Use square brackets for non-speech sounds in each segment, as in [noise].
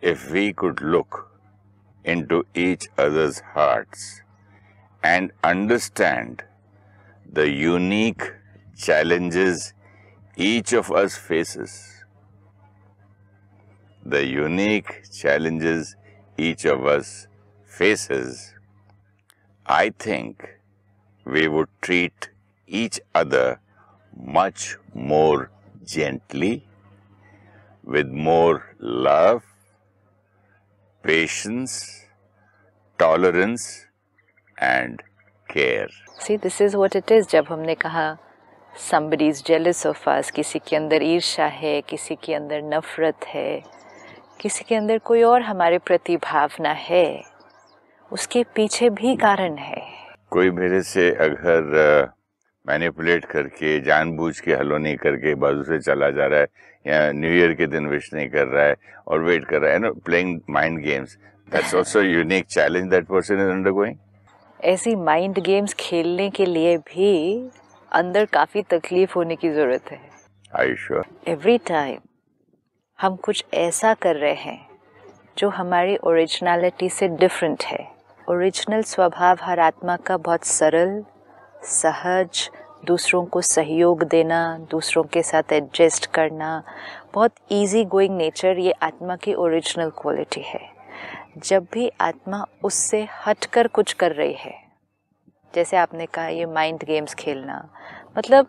if we could look into each other's hearts and understand the unique challenges each of us faces. The unique challenges each of us faces, I think we would treat each other much more gently, with more love, patience, tolerance and care. See, this is what it is. जब हमने कहा somebody is jealous of us, किसी के अंदर ईर्ष्या है किसी के अंदर नफरत है किसी के अंदर कोई और हमारे प्रति भावना है उसके पीछे भी कारण है कोई मेरे से अगर मैनिपुलेट करके जानबूझ के हलो नहीं करके बाजू से चला जा रहा है या न्यू ईयर के दिन विश नहीं कर रहा है और वेट कर रहा है no playing mind games that's also unique challenge that person is undergoing ऐसी माइंड गेम्स खेलने के लिए भी अंदर काफी तकलीफ होने की जरूरत है श्योर एवरी टाइम हम कुछ ऐसा कर रहे हैं जो हमारी ओरिजिनलिटी से डिफरेंट है ओरिजिनल स्वभाव हर आत्मा का बहुत सरल सहज दूसरों को सहयोग देना दूसरों के साथ एडजस्ट करना बहुत इजी गोइंग नेचर ये आत्मा की ओरिजिनल क्वालिटी है जब भी आत्मा उससे हटकर कुछ कर रही है जैसे आपने कहा ये माइंड गेम्स खेलना मतलब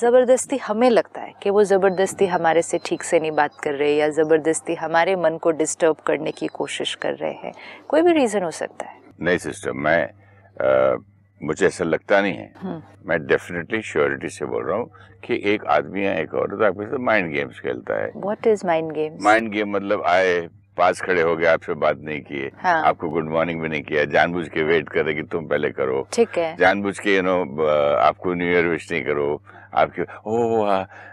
ज़बरदस्ती हमें लगता है कि वो ज़बरदस्ती हमारे से ठीक से नहीं बात कर रहे या ज़बरदस्ती हमारे मन को डिस्टर्ब करने की कोशिश कर रहे हैं कोई भी रीज़न हो सकता है नहीं सिस्टर मैं आ... मुझे ऐसा लगता नहीं है हम्म। मैं डेफिनेटली श्योरिटी से बोल रहा हूँ कि एक आदमी या एक औरत आपके साथ माइंड गेम्स खेलता है what is mind game mind game मतलब आए पास खड़े हो गए आपसे बात नहीं किए हाँ. आपको गुड मॉर्निंग भी नहीं किया जानबूझ के वेट करे कि तुम पहले करो ठीक है जानबूझ के यू नो आपको न्यू ईयर विश नहीं करो आपके ओ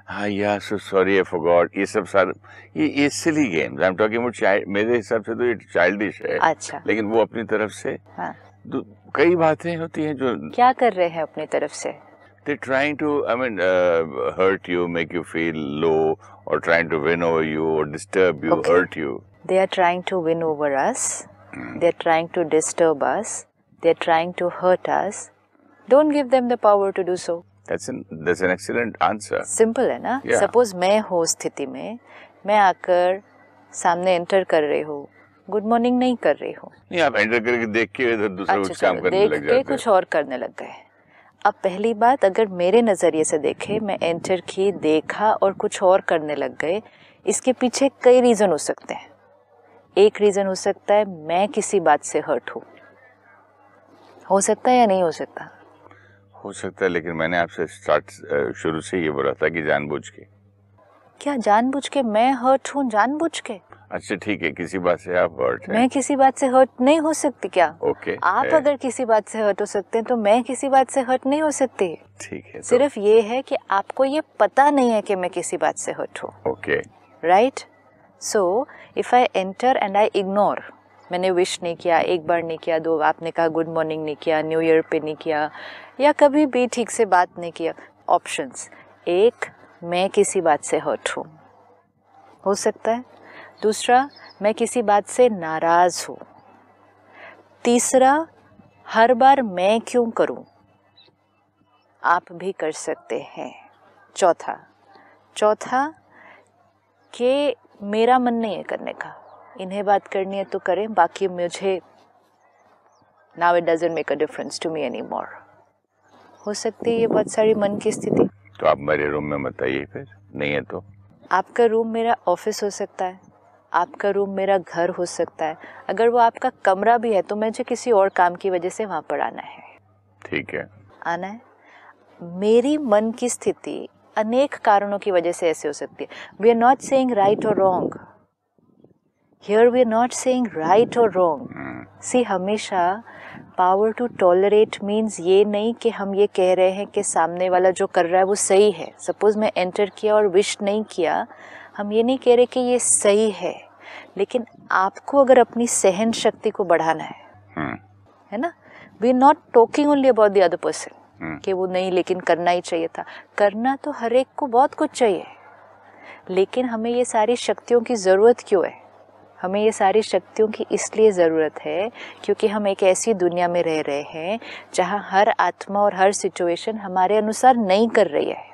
हा सो सॉरी आई फॉरगॉट ये सब सर ये ये silly games I am talking about मेरे हिसाब से तो ये चाइल्डिश है अच्छा लेकिन वो अपनी तरफ से हाँ. कई बातें होती हैं जो क्या कर रहे हैं अपने तरफ से they trying to I mean hurt you make you feel low और trying to win over you और disturb you hurt you they are trying to win over us they are trying to disturb us they are trying to hurt us don't give them the power to do so that's an that's an excellent answer simple है ना suppose मैं हो स्थिति में मैं आकर सामने enter कर रही हूँ गुड मॉर्निंग नहीं कर रही हो नहीं आप एंटर करके देख के इधर दूसरा अच्छा, कुछ काम करने लग जाते हैं कुछ और करने लग गए अब पहली बात अगर मेरे नज़रिए से देखे मैं एंटर की देखा और कुछ और करने लग गए इसके पीछे कई रीज़न हो सकते हैं एक रीज़न हो सकता है मैं किसी बात से हर्ट हूँ हो सकता है या नहीं हो सकता हो सकता है लेकिन मैंने आपसे स्टार्ट शुरू से ये बोला था कि जानबूझ के क्या जानबूझ के मैं हर्ट हूँ जानबूझ के अच्छा ठीक है किसी बात से आप हर्ट मैं किसी बात से हर्ट नहीं हो सकती क्या ओके okay, आप है. अगर किसी बात से हर्ट हो सकते हैं तो मैं किसी बात से हर्ट नहीं हो सकती ठीक है तो. सिर्फ ये है कि आपको ये पता नहीं है कि मैं किसी बात से हर्ट हूँ okay right so if I enter and I ignore मैंने विश नहीं किया एक बार नहीं किया दो आपने कहा गुड मॉर्निंग नहीं किया न्यू ईयर पे नहीं किया या कभी भी ठीक से बात नहीं किया ऑप्शंस एक मैं किसी बात से हर्ट हूँ हो सकता है दूसरा मैं किसी बात से नाराज़ हूँ तीसरा हर बार मैं क्यों करूँ आप भी कर सकते हैं चौथा चौथा कि मेरा मन नहीं है करने का इन्हें बात करनी है तो करें बाकी मुझे now it doesn't make a difference to me anymore हो सकती है ये बहुत सारी मन की स्थिति तो आप मेरे रूम में मत आइए फिर नहीं है तो आपका रूम मेरा ऑफिस हो सकता है आपका रूम मेरा घर हो सकता है अगर वो आपका कमरा भी है तो मुझे किसी और काम की वजह से वहाँ पर आना है ठीक है आना है मेरी मन की स्थिति अनेक कारणों की वजह से ऐसे हो सकती है we are not saying right और wrong here we are not saying right और रॉन्ग सी हमेशा पावर टू टॉलरेट मीन्स ये नहीं कि हम ये कह रहे हैं कि सामने वाला जो कर रहा है वो सही है सपोज मैं एंटर किया और विश नहीं किया हम ये नहीं कह रहे कि ये सही है लेकिन आपको अगर अपनी सहन शक्ति को बढ़ाना है hmm. है ना we not talking only about the other person कि वो नहीं लेकिन करना ही चाहिए था करना तो हर एक को बहुत कुछ चाहिए लेकिन हमें ये सारी शक्तियों की ज़रूरत क्यों है हमें ये सारी शक्तियों की इसलिए ज़रूरत है क्योंकि हम एक ऐसी दुनिया में रह रहे हैं जहाँ हर आत्मा और हर सिचुएशन हमारे अनुसार नहीं कर रही है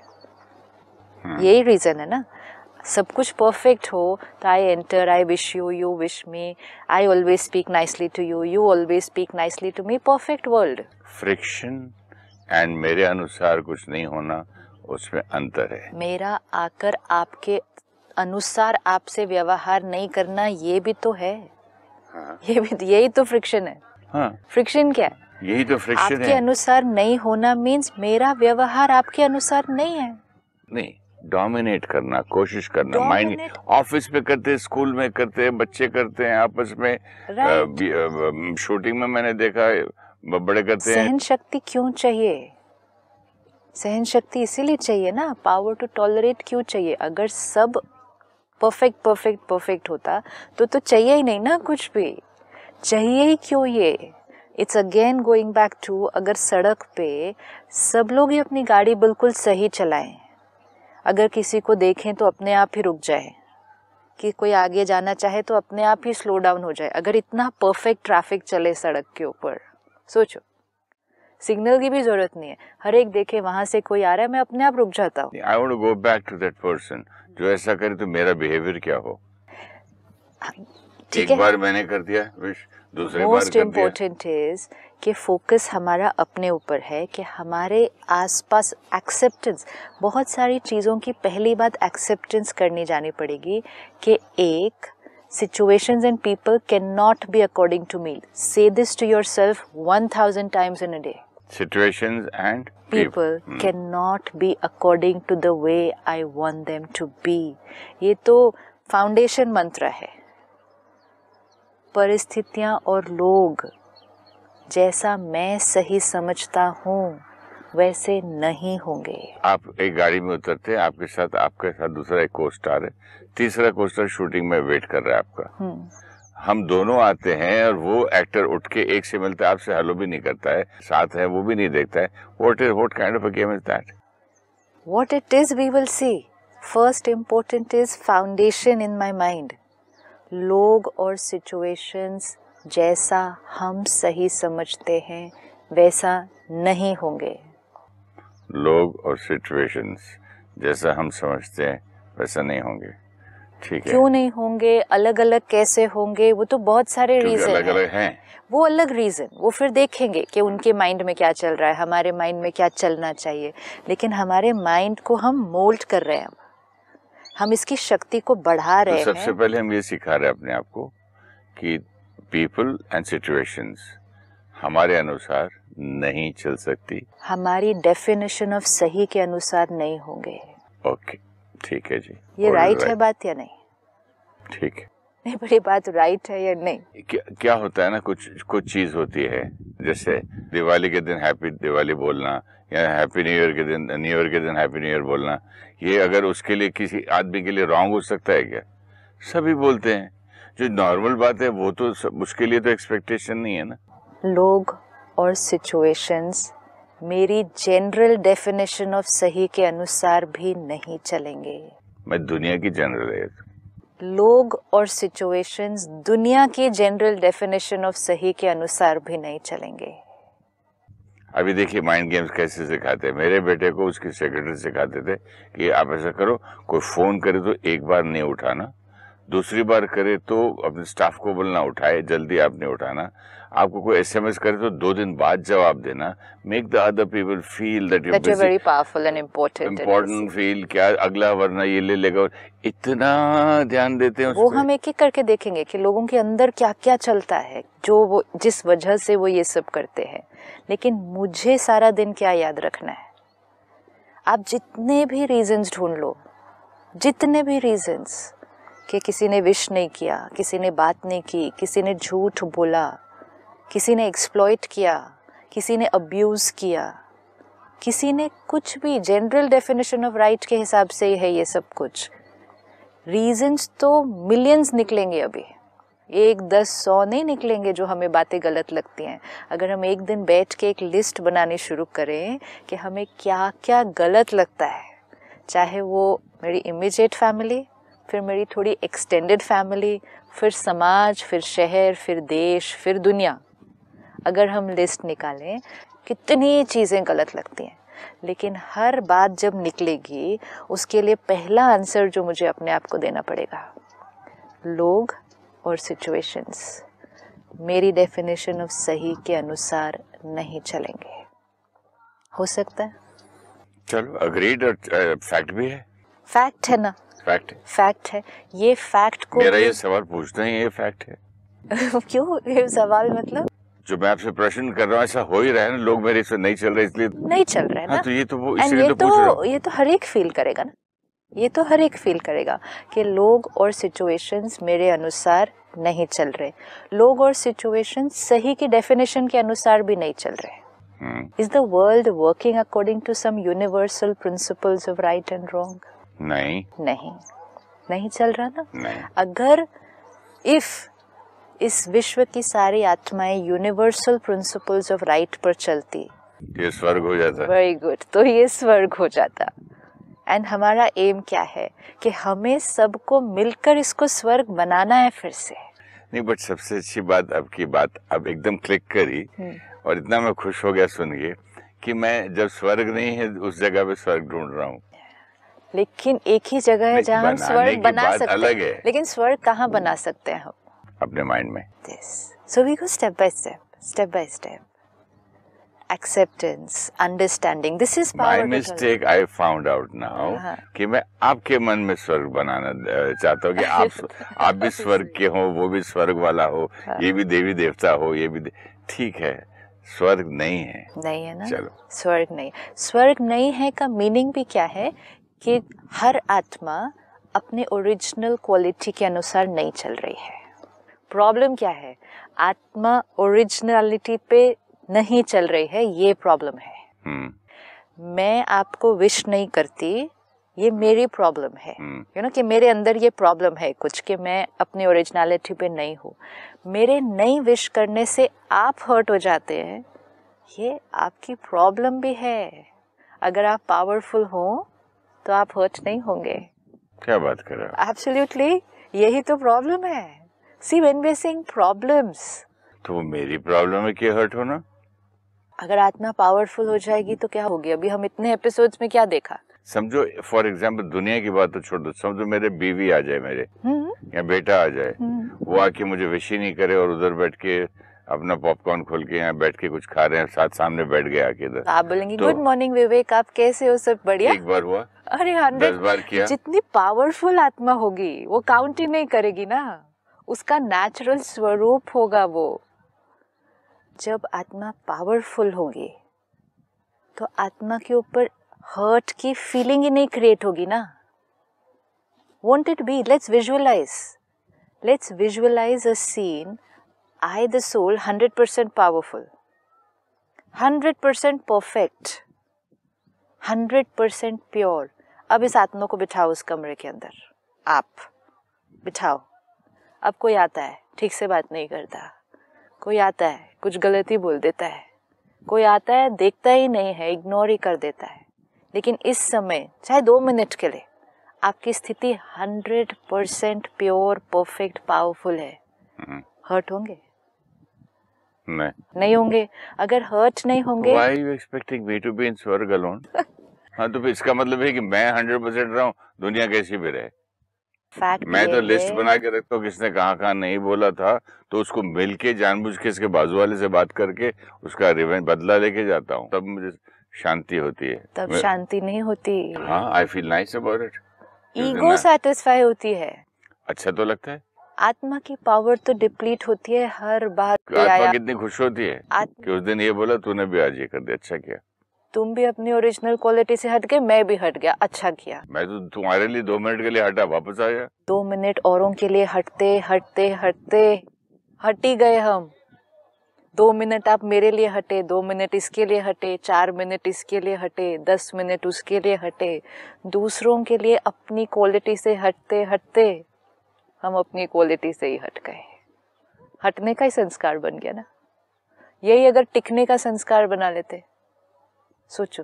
हम्म। यही रीज़न है ना सब कुछ परफेक्ट हो तो I enter I wish you you wish me I always speak nicely to you you always speak nicely to me perfect world friction and मेरे अनुसार कुछ नहीं होना उसमें अंतर है मेरा आकर आपके अनुसार आपसे व्यवहार नहीं करना ये भी तो है हाँ। ये भी तो, यही तो फ्रिक्शन है हाँ। फ्रिक्शन क्या है यही तो फ्रिक्शन आपके है। अनुसार नहीं होना मीन्स मेरा व्यवहार आपके अनुसार नहीं है नहीं डोमिनेट करना कोशिश करना माइंड ऑफिस पे करते स्कूल में करते बच्चे करते हैं आपस में शूटिंग में मैंने देखा बड़े करते हैं सहन शक्ति क्यों चाहिए सहन शक्ति इसीलिए चाहिए ना पावर टू टॉलरेट क्यों चाहिए अगर सब परफेक्ट परफेक्ट परफेक्ट होता तो तो चाहिए ही नहीं ना कुछ भी चाहिए ही क्यों ये it's again going back to अगर सड़क पे सब लोग ही अपनी गाड़ी बिल्कुल सही चलाएं अगर किसी को देखें तो अपने आप ही रुक जाए कि कोई आगे जाना चाहे तो अपने आप ही स्लो डाउन हो जाए अगर इतना परफेक्ट ट्रैफिक चले सड़क के ऊपर सोचो सिग्नल की भी जरूरत नहीं है हर एक देखे वहां से कोई आ रहा है मैं अपने आप रुक जाता हूँ I want to go back to that person जो ऐसा करे तो मेरा बिहेवियर क्या हो हाँ, एक है? बार मैंने कर दिया विश दूसरे Most बार कर दिया मोस्ट इम्पोर्टेंट इज कि फोकस हमारा अपने ऊपर है कि हमारे आसपास एक्सेप्टेंस बहुत सारी चीज़ों की पहली बात एक्सेप्टेंस करनी जानी पड़ेगी कि एक situations and people can not be according to me say this to yourself one thousand times in a day situation and people can not be according to the way I want them to be ये तो foundation मंत्र है परिस्थितियाँ और लोग जैसा मैं सही समझता हूँ वैसे नहीं होंगे आप एक गाड़ी में उतरते हैं आपके साथ आपके साथ दूसरा एक कोस्टार है तीसरा कोस्टार शूटिंग में वेट कर रहा है आपका हम्म। हम दोनों आते हैं और वो एक्टर उठ के एक से मिलता है आपसे हेलो भी नहीं करता है साथ है वो भी नहीं देखता है what is what kind of a game is that what it is we will see first important is foundation in my mind लोग और सिचुएशंस जैसा हम सही समझते हैं वैसा नहीं होंगे लोग और सिचुएशंस जैसा हम समझते हैं वैसा नहीं होंगे ठीक है क्यों नहीं होंगे अलग अलग कैसे होंगे वो तो बहुत सारे रीजन अलग अलग हैं वो अलग रीजन वो फिर देखेंगे कि उनके माइंड में क्या चल रहा है हमारे माइंड में क्या चलना चाहिए लेकिन हमारे माइंड को हम मोल्ड कर रहे हैं हम इसकी शक्ति को बढ़ा तो रहे तो सबसे हैं सबसे पहले हम ये सिखा रहे हैं अपने आप को कि पीपल एंड सिचुएशंस हमारे अनुसार नहीं चल सकती हमारी डेफिनेशन ऑफ सही के अनुसार नहीं होंगे ओके ठीक है जी ये राइट right है बात या नहीं ठीक है नहीं बड़ी बात राइट है या नहीं क्या, क्या होता है ना कुछ कुछ चीज होती है जैसे दिवाली के दिन हैप्पी दिवाली बोलना या हैप्पी न्यू ईयर के दिन न्यू ईयर के दिन हैप्पी न्यू ईयर बोलना ये अगर उसके लिए किसी आदमी के लिए रॉन्ग हो सकता है क्या सभी बोलते हैं जो नॉर्मल बात है वो तो उसके लिए तो एक्सपेक्टेशन नहीं है ना लोग और सिचुएशंस मेरी जनरल डेफिनेशन ऑफ सही के अनुसार भी नहीं चलेंगे मैं दुनिया की जनरल है तो। लोग और सिचुएशंस दुनिया की जनरल डेफिनेशन ऑफ सही के अनुसार भी नहीं चलेंगे अभी देखिए माइंड गेम्स कैसे सिखाते हैं मेरे बेटे को उसकी सेक्रेटरी सिखाते थे कि आप ऐसा करो कोई फ़ोन करे तो एक बार नहीं उठाना दूसरी बार करे तो अपने स्टाफ को बोलना उठाए जल्दी आपने उठाना आपको कोई एसएमएस करे तो दो दिन बाद जवाब देना make the other people feel that you very powerful and important important feel क्या अगला वरना ये ले लेगा और इतना ध्यान देते हैं वो हम एक एक करके देखेंगे कि लोगों के अंदर क्या क्या चलता है जो वो जिस वजह से वो ये सब करते हैं लेकिन मुझे सारा दिन क्या याद रखना है आप जितने भी रीजंस ढूंढ लो जितने भी रीजंस कि किसी ने विश नहीं किया किसी ने बात नहीं की किसी ने झूठ बोला किसी ने एक्सप्लॉयट किया किसी ने अब्यूज़ किया किसी ने कुछ भी जनरल डेफिनेशन ऑफ राइट के हिसाब से ही है ये सब कुछ रीजंस तो मिलियंस निकलेंगे अभी एक दस सौ नहीं निकलेंगे जो हमें बातें गलत लगती हैं अगर हम एक दिन बैठ के एक लिस्ट बनानी शुरू करें कि हमें क्या क्या गलत लगता है चाहे वो मेरी इमीजिएट फैमिली फिर मेरी थोड़ी एक्सटेंडेड फैमिली फिर समाज फिर शहर फिर देश फिर दुनिया अगर हम लिस्ट निकालें कितनी चीज़ें गलत लगती हैं लेकिन हर बात जब निकलेगी उसके लिए पहला आंसर जो मुझे अपने आप को देना पड़ेगा लोग और सिचुएशंस मेरी डेफिनेशन ऑफ सही के अनुसार नहीं चलेंगे हो सकता है चलो अग्रीड और फैक्ट भी है फैक्ट है ना फैक्ट है फैक्ट है ये फैक्ट को मेरा ये सवाल पूछते हैं ये फैक्ट है [laughs] क्यों ये सवाल मतलब जो मैं आपसे प्रश्न कर रहा हूँ ऐसा हो ही रहा है ना लोग मेरे से नहीं चल रहे इसलिए नहीं चल रहे हाँ, ना हाँ, तो ये तो वो इसलिए ये तो, तो ये तो हर एक फील करेगा ना ये तो हर एक फील करेगा कि लोग और सिचुएशंस मेरे अनुसार नहीं चल रहे लोग और सिचुएशंस सही की डेफिनेशन के अनुसार भी नहीं चल रहे is the world working according to some universal principles of right and wrong नहीं नहीं नहीं चल रहा ना नहीं। अगर इफ इस विश्व की सारी आत्माएं यूनिवर्सल प्रिंसिपल्स ऑफ राइट पर चलती ये स्वर्ग हो जाता वेरी गुड तो ये स्वर्ग हो जाता एंड हमारा एम क्या है कि हमें सबको मिलकर इसको स्वर्ग बनाना है फिर से नहीं बट सबसे अच्छी बात अब की बात अब एकदम क्लिक करी हम्म। और इतना मैं खुश हो गया सुन के कि मैं जब स्वर्ग नहीं है उस जगह पे स्वर्ग ढूंढ रहा हूँ लेकिन एक ही जगह है जहाँ हम स्वर्ग बना सकते अलग है लेकिन स्वर्ग कहाँ बना सकते हैं हम अपने माइंड में so we go step by step step by step acceptance understanding this is my mistake I found out now कि मैं आपके मन में स्वर्ग बनाना चाहता हूँ कि [laughs] आप आप भी [laughs] स्वर्ग के हो वो भी स्वर्ग वाला हो हाँ। ये भी देवी देवता हो ये भी ठीक है स्वर्ग नहीं है नहीं है ना चलो स्वर्ग नहीं स्वर्ग नहीं है का मीनिंग भी क्या है कि हर आत्मा अपने ओरिजिनल क्वालिटी के अनुसार नहीं चल रही है प्रॉब्लम क्या है आत्मा ओरिजिनलिटी पे नहीं चल रही है ये प्रॉब्लम है hmm. मैं आपको विश नहीं करती ये मेरी प्रॉब्लम है you hmm. Know you know, कि मेरे अंदर ये प्रॉब्लम है कुछ कि मैं अपनी ओरिजिनलिटी पे नहीं हूँ मेरे नहीं विश करने से आप हर्ट हो जाते हैं ये आपकी प्रॉब्लम भी है अगर आप पावरफुल हो तो आप हर्ट नहीं होंगे क्या बात कर रहे हो एब्सोल्युटली यही तो प्रॉब्लम है see when we seeing problems तो मेरी प्रॉब्लम है कि हर्ट होना अगर आत्मा पावरफुल हो जाएगी तो क्या होगी अभी हम इतने एपिसोड्स में क्या देखा समझो फॉर एग्जाम्पल दुनिया की बात तो छोड़ दो समझो मेरे बीवी आ जाए मेरे हम्म। या बेटा आ जाए हम्म। वो आके मुझे विश ही नहीं करे और उधर बैठ के अपना पॉपकॉर्न खोल के यहाँ बैठ के कुछ खा रहे हैं साथ सामने बैठ गए आके इधर आप बोलेंगे गुड मॉर्निंग विवेक आप कैसे हो सब बढ़िया एक बार हुआ अरे हंड्रेड जितनी पावरफुल आत्मा होगी वो काउंट ही नहीं करेगी ना उसका नेचुरल स्वरूप होगा वो जब आत्मा पावरफुल होगी तो आत्मा के ऊपर हर्ट की फीलिंग ही नहीं क्रिएट होगी ना won't it be let's visualize let's visualize a scene I the soul hundred percent powerful hundred percent perfect hundred percent pure अब इस आत्मा को बिठाओ उस कमरे के अंदर आप बिठाओ अब कोई आता है ठीक से बात नहीं करता कोई आता है कुछ गलती बोल देता है कोई आता है देखता ही नहीं है इग्नोर ही कर देता है लेकिन इस समय चाहे दो मिनट के लिए आपकी स्थिति hundred percent pure perfect powerful है हर्ट हम्म। होंगे नहीं नहीं होंगे अगर हर्ट नहीं होंगे Why are you expecting me to be in alone? [laughs] हाँ तो फिर इसका मतलब है कि मैं हंड्रेड परसेंट रहा हूँ दुनिया कैसी भी रहे Fact मैं तो लिस्ट बना के रखता हूँ किसने कहा कहा नहीं बोला था तो उसको मिल के जानबूझ के इसके बाजू वाले से बात करके उसका रिवेंज बदला लेके जाता हूँ तब मुझे शांति होती है तब मैं... शांति नहीं होती हाँ I feel nice about it ego satisfy होती है अच्छा तो लगता है आत्मा की पावर तो डिप्लीट होती है हर बार आत्मा कितनी खुश होती है कि उस दिन ये बोला तूने भी आज ये कर दिया अच्छा किया तुम भी अपनी ओरिजिनल क्वालिटी से हट गए मैं भी हट गया अच्छा किया मैं तो तुम्हारे लिए दो मिनट के लिए हटा वापस आया दो मिनट औरों के लिए हटते हटते हटते हट ही गए हम दो मिनट आप मेरे लिए हटे दो मिनट इसके लिए हटे चार मिनट इसके लिए हटे दस मिनट उसके लिए हटे दूसरों के लिए अपनी क्वालिटी से हटते हटते हम अपनी क्वालिटी से ही हट गए हटने का ही संस्कार बन गया ना यही अगर टिकने का संस्कार बना लेते सोचो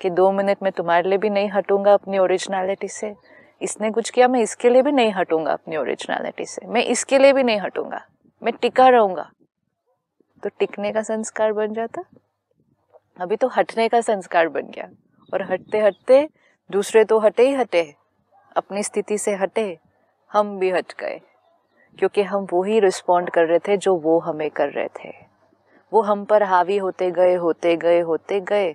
कि दो मिनट में तुम्हारे लिए भी नहीं हटूंगा अपनी ओरिजिनलिटी से इसने कुछ किया मैं इसके लिए भी नहीं हटूंगा अपनी ओरिजिनलिटी से मैं इसके लिए भी नहीं हटूंगा मैं टिका रहूंगा तो टिकने का संस्कार बन जाता अभी तो हटने का संस्कार बन गया और हटते हटते दूसरे तो हटे ही हटे अपनी स्थिति से हटे हम भी हट गए क्योंकि हम वो ही रिस्पॉन्ड कर रहे थे जो वो हमें कर रहे थे वो हम पर हावी होते गए होते गए होते गए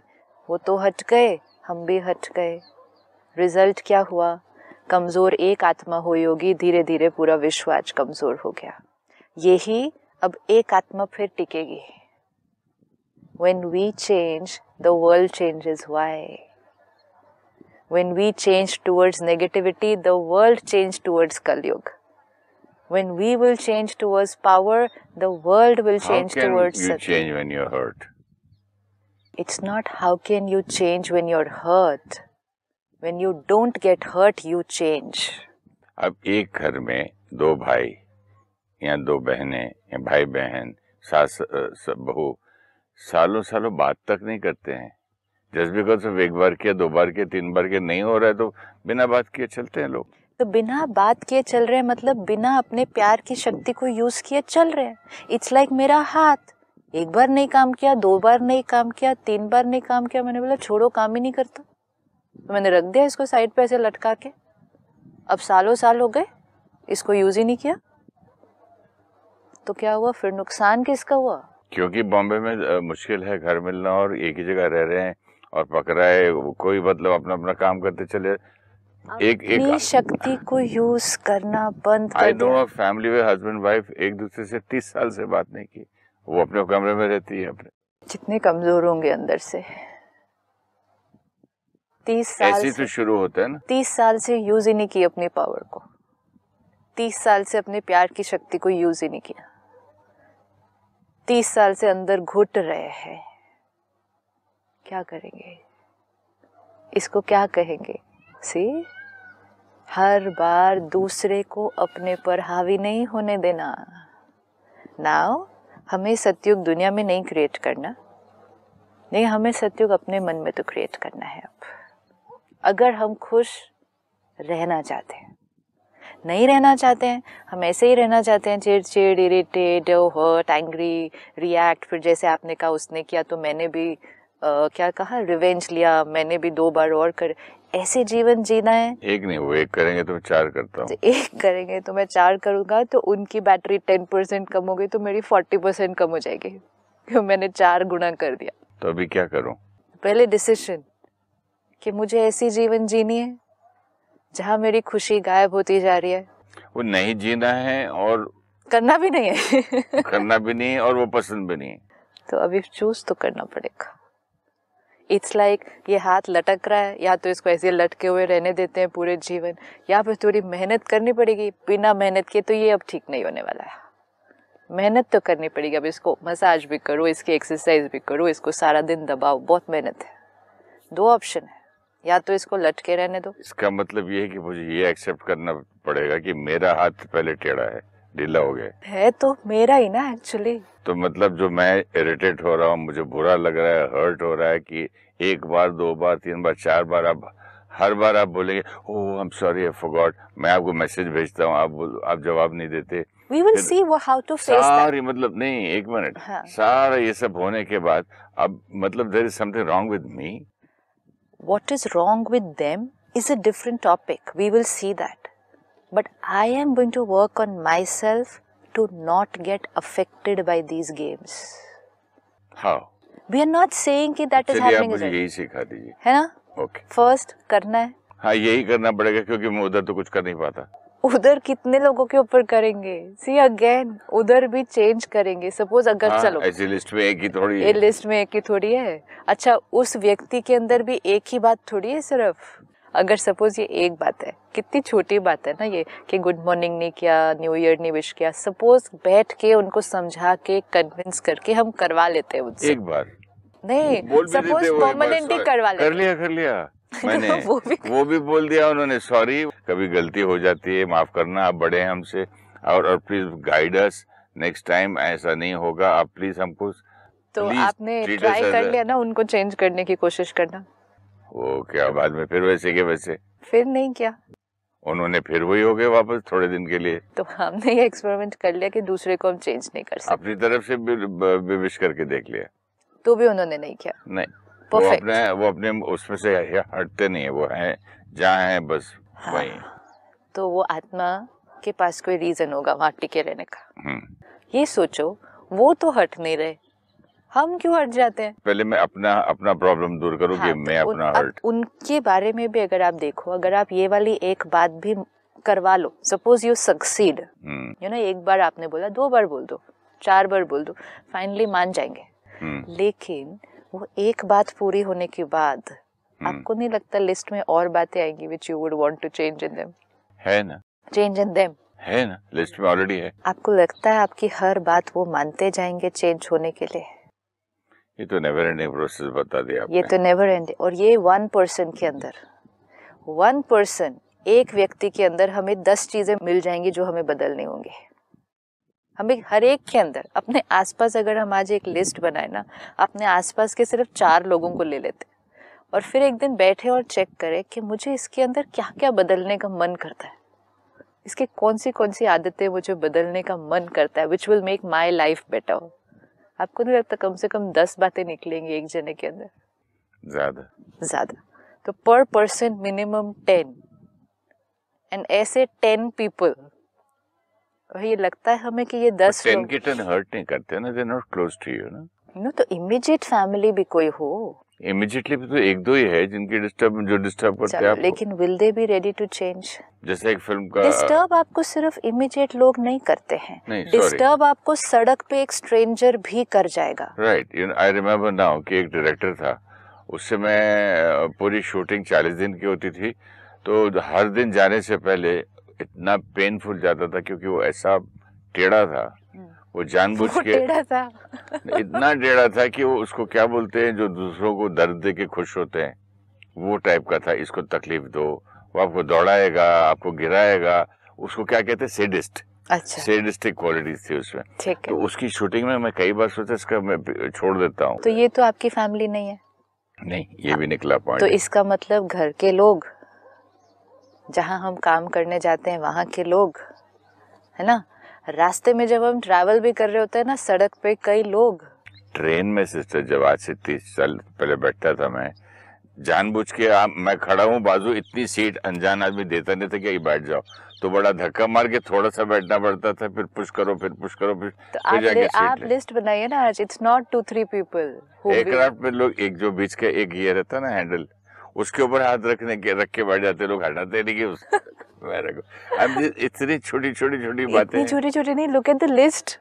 वो तो हट गए हम भी हट गए रिजल्ट क्या हुआ कमज़ोर एक आत्मा हो योगी धीरे धीरे पूरा विश्व आज कमज़ोर हो गया यही अब एक आत्मा फिर टिकेगी when we change the world change is why when we change towards negativity the world change towards Kalyug युग when we will change towards power, the world will how change how can towards you Satya. change when you're hurt? It's not how can you change when you're hurt. When you don't get hurt, you change. अब एक घर में दो भाई या दो बहनें या भाई बहन सास बहू सालों सालों बात तक नहीं करते हैं जस्ट बिकॉज एक बार के दो बार के तीन बार के नहीं हो रहा है तो बिना बात किए चलते हैं लोग तो बिना बात किए चल रहे हैं मतलब बिना अपने प्यार की शक्ति को यूज़ किए चल रहे हैं इट्स लाइक मेरा हाथ एक बार नहीं काम किया दो बार नहीं काम किया तीन बार नहीं काम किया मैंने बोला छोड़ो काम ही नहीं करता तो मैंने रख दिया इसको साइड पे ऐसे लटका के अब सालों साल हो गए इसको यूज़ ही नहीं किया तो क्या हुआ फिर नुकसान किसका हुआ क्योंकि बॉम्बे में मुश्किल है घर मिलना और एक ही जगह रह रहे हैं और है कोई मतलब अपना अपना काम करते चले एक एक शक्ति को यूज करना बंद आई दोनों फैमिली में हस्बैंड वाइफ एक दूसरे से तीस साल से बात नहीं की वो अपने कमरे में रहती है अपने जितने कमजोर होंगे अंदर से तीस साल ऐसे तो शुरू होते हैं ना तीस साल से यूज ही नहीं की अपनी पावर को तीस साल से अपने प्यार की शक्ति को यूज ही नहीं किया तीस साल से अंदर घुट रहे हैं क्या करेंगे इसको क्या कहेंगे से हर बार दूसरे को अपने पर हावी नहीं होने देना नाव हमें सत्युग दुनिया में नहीं क्रिएट करना नहीं हमें सत्युग अपने मन में तो क्रिएट करना है अब अगर हम खुश रहना चाहते हैं नहीं रहना चाहते हैं हम ऐसे ही रहना चाहते हैं चेड़ चेड़ इरिटेड हर्ट एंग्री रिएक्ट फिर जैसे आपने कहा उसने किया तो मैंने भी आ, क्या कहा रिवेंज लिया मैंने भी दो बार और कर ऐसे जीवन जीना है एक नहीं वो एक करेंगे तो मैं चार करता हूँ तो एक करेंगे तो मैं चार करूंगा तो उनकी बैटरी टेन परसेंट कम हो गई तो मेरी फोर्टी परसेंट कम हो जाएगी मैंने चार गुना कर दिया तो अभी क्या करूँ पहले डिसीशन कि मुझे ऐसी जीवन जीनी है जहाँ मेरी खुशी गायब होती जा रही है वो नहीं जीना है और करना भी नहीं है करना भी नहीं है और वो पसंद भी नहीं है तो अभी चूज तो करना पड़ेगा इट्स लाइक ये हाथ लटक रहा है या तो इसको ऐसे लटके हुए रहने देते हैं पूरे जीवन या फिर थोड़ी मेहनत करनी पड़ेगी बिना मेहनत के तो ये अब ठीक नहीं होने वाला है मेहनत तो करनी पड़ेगी अब इसको मसाज भी करो इसकी एक्सरसाइज भी करो इसको सारा दिन दबाओ बहुत मेहनत है दो ऑप्शन है या तो इसको लटके रहने दो इसका मतलब ये है कि मुझे ये एक्सेप्ट करना पड़ेगा कि मेरा हाथ पहले टेढ़ा है ढीला हो गए है तो मेरा ही ना एक्चुअली तो मतलब जो मैं इरिटेट हो रहा हूँ मुझे बुरा लग रहा है हर्ट हो रहा है कि एक बार दो बार तीन बार चार बार आप हर बार आप बोलेंगे oh I am sorry I forgot मैं आपको मैसेज भेजता हूँ आप आप जवाब नहीं देते We will see how to face सारी मतलब नहीं एक मिनट हाँ. सारा ये सब होने के बाद अब मतलब there is something wrong with me what is wrong with them is a different topic we will see that but I am going to work on myself to not get affected by these games We are not saying कि that यही सिखा दीजिए है ना okay first करना है हाँ यही करना पड़ेगा क्योंकि मैं उधर तो कुछ कर नहीं पाता उधर कितने लोगों के ऊपर करेंगे सी अगेन उधर भी चेंज करेंगे सपोज अगर हाँ, चलो ऐसी लिस्ट में एक ही थोड़ी है लिस्ट में एक ही थोड़ी है अच्छा उस व्यक्ति के अंदर भी एक ही बात थोड़ी है सिर्फ अगर सपोज़ ये एक बात है कितनी छोटी बात है ना ये कि गुड मॉर्निंग नहीं किया न्यू ईयर नहीं विश किया सपोज बैठ के उनको समझा के कन्विंस करके हम करवा लेते हैं उनसे एक बार नहीं सपोज परमानेंटली करवा लेते कर लिया कर लिया [laughs] मैंने वो भी वो भी बोल दिया उन्होंने सॉरी कभी गलती हो जाती है माफ करना आप बड़े हैं हमसे और, और please guide us next time ऐसा नहीं होगा आप प्लीज हमको तो आपने ट्राई कर लिया ना उनको चेंज करने की कोशिश करना वो क्या बाद में फिर वैसे के वैसे फिर नहीं क्या उन्होंने फिर वही हो गए वापस थोड़े दिन के लिए तो हमने ये एक्सपेरिमेंट कर लिया कि दूसरे को हम चेंज नहीं कर सकते अपनी तरफ से विविश करके देख लिया तो भी उन्होंने नहीं किया नहीं Perfect. वो अपने वो अपने उसमें से हटते नहीं है वो है जहाँ है बस हाँ। वही तो वो आत्मा के पास कोई रीजन होगा वहाँ टिके रहने का हम्म। ये सोचो वो तो हट नहीं रहे हम क्यों हट जाते हैं पहले मैं अपना अपना प्रॉब्लम दूर करूँ हाँ, कि मैं तो अपना उन, हर्ट उनके बारे में भी अगर आप देखो अगर आप ये वाली एक बात भी करवा लो suppose you succeed you know एक बार आपने बोला दो बार बोल दो चार बार बोल दो फाइनली मान जाएंगे hmm. लेकिन वो एक बात पूरी होने के बाद hmm. आपको नहीं लगता लिस्ट में और बातें आएंगी which you would want to change in them है ना चेंज इन देम है ना लिस्ट में ऑलरेडी है आपको लगता है आपकी हर बात वो मानते जाएंगे चेंज होने के लिए ये तो नेवर एंडिंग प्रोसेस बता दिया आपने। ये तो नेवर एंडिंग और ये वन पर्सन के अंदर वन पर्सन एक व्यक्ति के अंदर हमें दस चीजें मिल जाएंगी जो हमें बदलने होंगे हमें हर एक के अंदर अपने आसपास अगर हम आज एक लिस्ट बनाए ना अपने आसपास के सिर्फ चार लोगों को ले लेते और फिर एक दिन बैठे और चेक करें कि मुझे इसके अंदर क्या क्या बदलने का मन करता है इसके कौन सी कौन सी आदतें मुझे बदलने का मन करता है which will make my life better आपको नहीं लगता कम से कम दस बातें निकलेंगी एक जने के अंदर ज्यादा ज्यादा तो पर पर्सन मिनिमम टेन एंड ऐसे टेन पीपल ये लगता है हमें कि ये दस टेन के टेन हर्ट नहीं करते ना they not close to you ना नो तो इमीडिएट फैमिली भी कोई हो इमिजिएटली भी तो एक दो ही है जिनके डिस्टर्ब जो डिस्टर्ब करते हैं लेकिन will they be ready to change जैसे एक फिल्म का डिस्टर्ब आपको सिर्फ इमिजिएट लोग नहीं करते हैं डिस्टर्ब आपको सड़क पे एक स्ट्रेंजर भी कर जाएगा राइट आई रिमेम्बर नाउ कि एक डायरेक्टर था उस समय पूरी शूटिंग चालीस दिन की होती थी तो हर दिन जाने से पहले इतना पेनफुल जाता था क्योंकि वो ऐसा टेढ़ा था वो जानबूझ के था। इतना टेढ़ा था कि वो उसको क्या बोलते हैं जो दूसरों को दर्द दे के खुश होते हैं वो टाइप का था इसको तकलीफ दो वो आपको दौड़ाएगा आपको गिराएगा उसको क्या कहते हैं सेडिस्ट अच्छा सेडिस्टिक क्वालिटीज थी उसमें ठीक है तो उसकी शूटिंग में मैं कई बार सोचा इसका मैं छोड़ देता हूँ तो ये तो आपकी फैमिली नहीं है नहीं ये भी निकला पॉइंट तो इसका मतलब घर के लोग जहाँ हम काम करने जाते हैं वहाँ के लोग है ना रास्ते में जब हम ट्रैवल भी कर रहे होते हैं ना सड़क पे कई लोग ट्रेन में सिस्टर जब आज से तीस साल पहले बैठता था मैं जानबूझ के आप मैं खड़ा हूँ बाजू इतनी सीट अनजान आदमी देता नहीं था कि बैठ जाओ तो बड़ा धक्का मार के थोड़ा सा बैठना पड़ता था फिर पुश करो फिर पुश करो फिर तो आप, ले, आप लिस्ट बनाइए ना आज it's not two three people aircraft में लोग एक जो बीच का एक ये रहता ना हैंडल उसके ऊपर हाथ रखने के रख के बैठ जाते लोग हटाते नहीं वेरी गुड इतनी छोटी छोटी छोटी बातें इतनी छोटी छोटी नहीं look at the list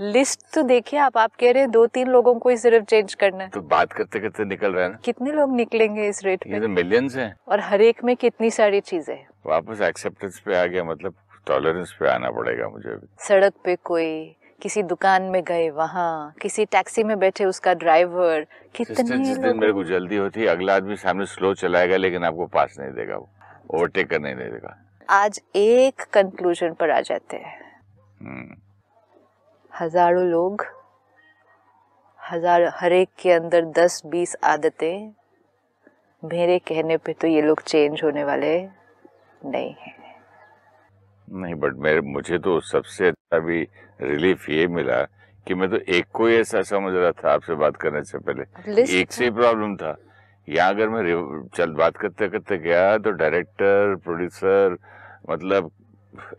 list तो देखिए आप आप कह रहे हैं दो तीन लोगों को ही सिर्फ चेंज करना है तो बात करते करते निकल रहे हैं ना कितने लोग निकलेंगे इस रेट पे ये तो मिलियंस हैं और हर एक में कितनी सारी चीजें वापस एक्सेप्टेंस पे आ गया मतलब टॉलरेंस पे आना पड़ेगा मुझे भी सड़क पे कोई किसी दुकान में गए वहाँ किसी टैक्सी में बैठे उसका ड्राइवर कितने जिस दिन मेरे को जल्दी होती अगला आदमी सामने स्लो चलाएगा लेकिन आपको पास नहीं देगा वो ओवरटेक करने नहीं देगा आज एक कंक्लूजन पर आ जाते हैं हम्म। हजारों लोग हजार हर एक के अंदर दस बीस आदतें मेरे कहने पे तो ये लोग चेंज होने वाले नहीं है नहीं बट मेरे मुझे तो सबसे अच्छा भी रिलीफ ये मिला कि मैं तो एक को ही ऐसा समझ रहा था आपसे बात करने से पहले एक से ही प्रॉब्लम था या अगर मैं चल बात करते करते गया तो डायरेक्टर प्रोड्यूसर मतलब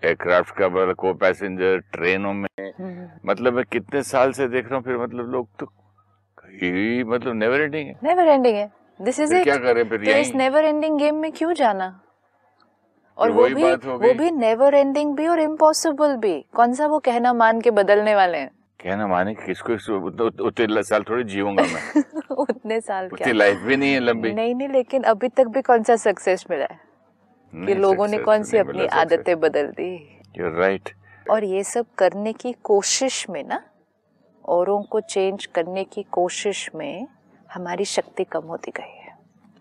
एयरक्राफ्ट का बल को पैसेंजर ट्रेनों में हम्म, हम्म, हम्म। मतलब मैं कितने साल से देख रहा हूँ फिर मतलब लोग तो कहीं मतलब नेवर एंडिंग है नेवर एंडिंग है दिस इज क्या करें फिर तो इस नेवर एंडिंग गेम में क्यों जाना और वो भी वो भी नेवर एंडिंग भी और इम्पॉसिबल भी कौन सा वो कहना मान के बदलने वाले हैं कहना माने किसको [laughs] उतने साल थोड़ी जीवंगा मैं उतने साल उतनी लाइफ भी नहीं है लंबी नहीं नहीं लेकिन अभी तक भी कौन सा सक्सेस मिला है कि लोगों ने कौन तो सी अपनी आदतें बदल दी यू आर राइट और ये सब करने की कोशिश में ना औरों को चेंज करने की कोशिश में हमारी शक्ति कम होती गई है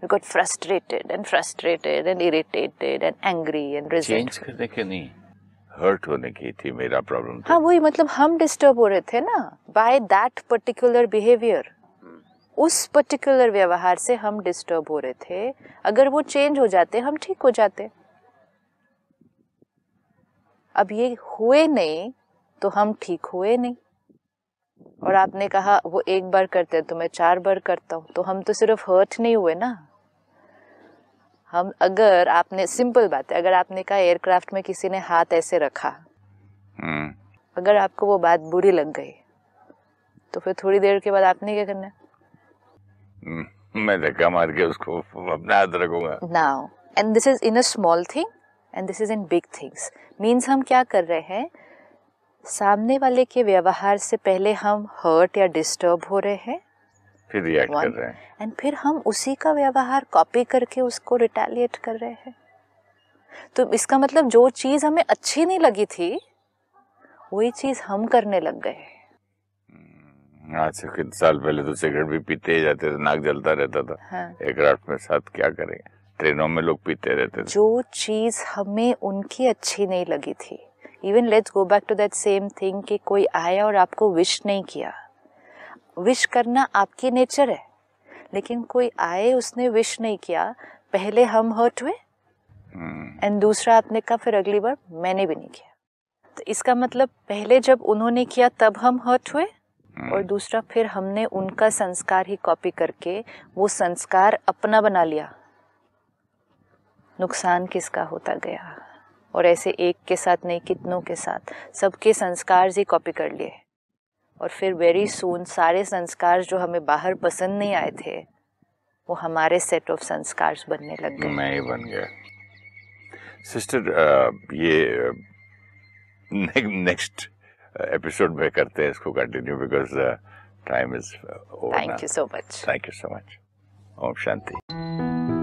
we got frustrated and frustrated and irritated and angry and resent change करने के नहीं हर्ट होने की थी मेरा प्रॉब्लम तो। हाँ वही मतलब हम डिस्टर्ब हो रहे थे ना बाय दैट पर्टिकुलर बिहेवियर उस पर्टिकुलर व्यवहार से हम डिस्टर्ब हो रहे थे अगर वो चेंज हो जाते हम ठीक हो जाते अब ये हुए नहीं तो हम ठीक हुए नहीं और आपने कहा वो एक बार करते हैं तो मैं चार बार करता हूँ तो हम तो सिर्फ हर्ट नहीं हुए ना हम अगर आपने सिंपल बात है अगर आपने कहा एयरक्राफ्ट में किसी ने हाथ ऐसे रखा हम्म। अगर आपको वो बात बुरी लग गई तो फिर थोड़ी देर के बाद आपने क्या करना हम्म, मैं धक्का मार के उसको अपना हाथ रखूंगा now and this is in a small thing and this is in big things means हम क्या कर रहे हैं सामने वाले के व्यवहार से पहले हम हर्ट या डिस्टर्ब हो रहे हैं फिर रिएक्ट कर रहे हैं एंड फिर हम उसी का व्यवहार कॉपी करके उसको रिटेलिएट कर रहे हैं तो इसका मतलब जो चीज हमें अच्छी नहीं लगी थी वही चीज हम करने लग गए हम्म, आज से कुछ साल पहले तो सिगरेट भी पीते जाते थे नाक जलता रहता था हाँ। एक रात में साथ क्या करें ट्रेनों में लोग पीते रहते थे जो चीज हमें उनकी अच्छी नहीं लगी थी even let's go back to that same thing कि कोई आया और आपको विश नहीं किया विश करना आपकी नेचर है लेकिन कोई आए उसने विश नहीं किया पहले हम हर्ट हुए हम्म। एंड दूसरा आपने कहा फिर अगली बार मैंने भी नहीं किया तो इसका मतलब पहले जब उन्होंने किया तब हम हर्ट हुए हम्म। और दूसरा फिर हमने उनका संस्कार ही कॉपी करके वो संस्कार अपना बना लिया नुकसान किसका होता गया और ऐसे एक के साथ नहीं कितनों के साथ सबके संस्कार ही कॉपी कर लिए और फिर वेरी सून सारे संस्कार जो हमें बाहर पसंद नहीं आए थे वो हमारे सेट ऑफ संस्कार बनने लग गए मैं ही बन गया सिस्टर ये नेक्स्ट एपिसोड में करते हैं इसको continue because time is thank you so much thank you so much ओम शांति